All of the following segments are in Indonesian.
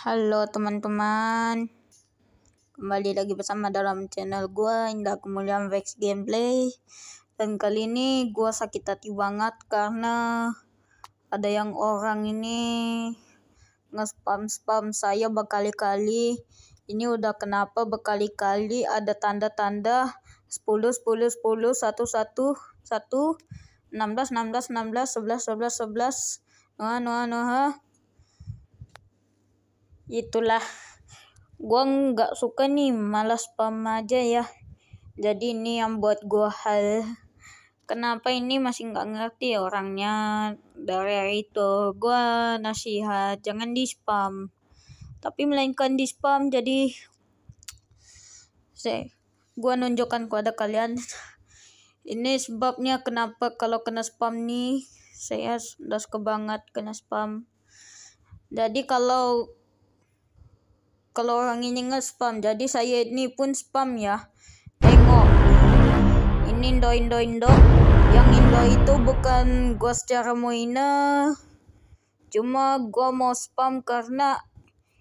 Halo teman-teman Kembali lagi bersama dalam channel gue Indah Kemuliaan Vex Gameplay Dan kali ini gue sakit hati banget karena Ada yang orang ini Nge-spam-spam saya berkali-kali Ini udah kenapa berkali-kali ada tanda-tanda 10, 10, 10, 1, 1, 1 16, 16, 16, 11, 11, 11 Nuh, nuh, nuh, itulah gua nggak suka nih malas spam aja ya jadi ini yang buat gua hal kenapa ini masih nggak ngerti ya orangnya dari itu gua nasihat jangan di spam tapi melainkan di spam jadi saya gua nunjukkan kepada kalian ini sebabnya kenapa kalau kena spam nih saya sudah suka banget kena spam jadi kalau kalau orang ini nge-spam jadi saya ini pun spam ya tengok ini indo indo indo yang indo itu bukan gua secara moina. cuma gua mau spam karena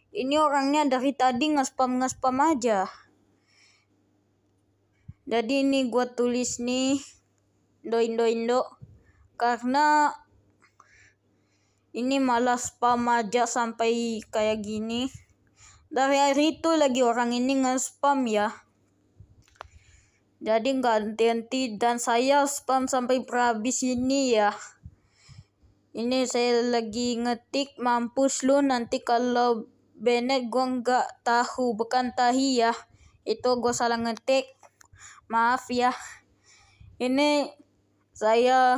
ini orangnya dari tadi nge-spam nge-spam aja jadi ini gua tulis nih indo indo indo karena ini malah spam aja sampai kayak gini dari hari itu lagi orang ini nge-spam ya jadi nggak henti-henti dan saya spam sampai berhabis ini ya ini saya lagi ngetik mampus lu nanti kalau Bennett gua nggak tahu bukan tahi ya itu gua salah ngetik maaf ya ini saya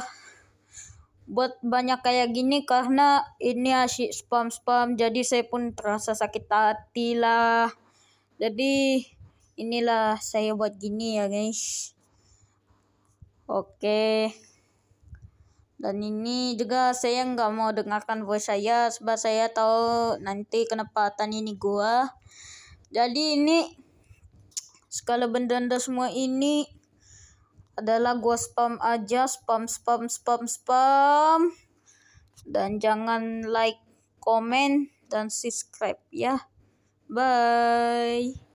buat banyak kayak gini karena ini asyik ya, spam-spam jadi saya pun terasa sakit hati lah jadi inilah saya buat gini ya guys oke dan ini juga saya nggak mau dengarkan voice saya sebab saya tahu nanti kenepatan ini gua jadi ini skala benda semua ini adalah gue spam aja spam spam spam spam dan jangan like, komen dan subscribe ya. Bye.